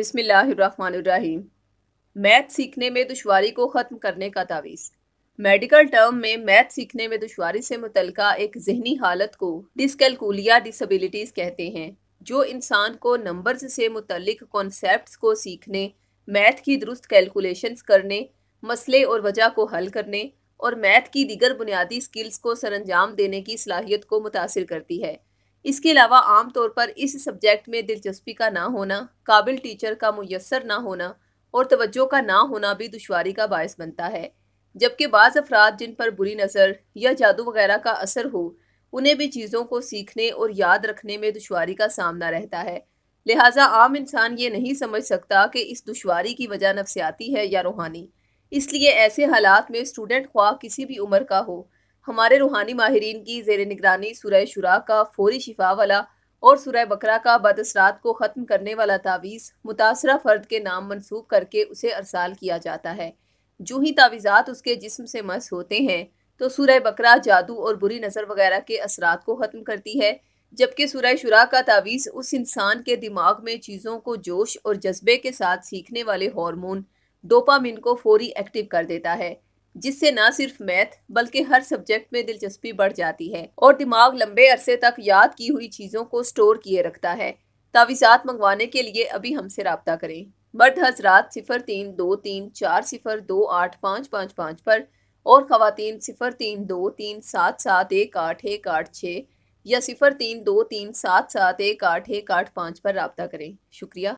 बिसमीम मैथ सीखने में दुशारी को ख़त्म करने का तावीज़ मेडिकल टर्म में मैथ सीखने में दुशारी से मुतल एक जहनी हालत को डिसकैलकुलिया डिसबिलिटीज़ कहते हैं जो इंसान को नंबर्स से मुतलक कॉन्सेप्ट को सीखने मैथ की दुरुस्त कैलकुलेशंस करने मसले और वजह को हल करने और मैथ की दीगर बुनियादी स्किल्स को सरंजाम देने की सलाहियत को मुतासर करती है इसके अलावा आम तौर पर इस सब्जेक्ट में दिलचस्पी का ना होना काबिल टीचर का मैसर ना होना और तवज्जो का ना होना भी दुशारी का बायस बनता है जबकि बाज़ अफराद जिन पर बुरी नज़र या जादू वगैरह का असर हो उन्हें भी चीज़ों को सीखने और याद रखने में दुशारी का सामना रहता है लिहाजा आम इंसान ये नहीं समझ सकता कि इस दुशारी की वजह नफसियाती है या रूहानी इसलिए ऐसे हालात में स्टूडेंट ख्वा किसी भी उम्र का हो हमारे रूहानी माहरीन की जेर निगरानी सुरह शुरा का फौरी शिफा वाला और सुरह बकरा का बदसरात को ख़त्म करने वाला तावीज़ मुतासर फ़र्द के नाम मनसूब करके उसे अरसाल किया जाता है जो ही तावीज़ात उसके जिस्म से मस होते हैं तो सुरह बकरा जादू और बुरी नज़र वगैरह के असरात को ख़त्म करती है जबकि सुरह शुरा का तावीज़ उस इंसान के दिमाग में चीज़ों को जोश और जज्बे के साथ सीखने वाले हारमोन डोपामिन को फौरी एक्टिव कर देता है जिससे न सिर्फ मैथ बल्कि हर सब्जेक्ट में दिलचस्पी बढ़ जाती है और दिमाग लंबे अरसे तक याद की हुई चीज़ों को स्टोर किए रखता है तावीज़ात मंगवाने के लिए अभी हमसे रबता करें मर्द हजरात सिफर तीन दो तीन चार सिफर दो आठ पाँच पाँच पाँच पर और खातन सिफर तीन दो तीन सात सात एक आठ एक आठ छः या सिफर तीन दो तीन सात सात एक आठ एक आठ पाँच पर रबता करें शुक्रिया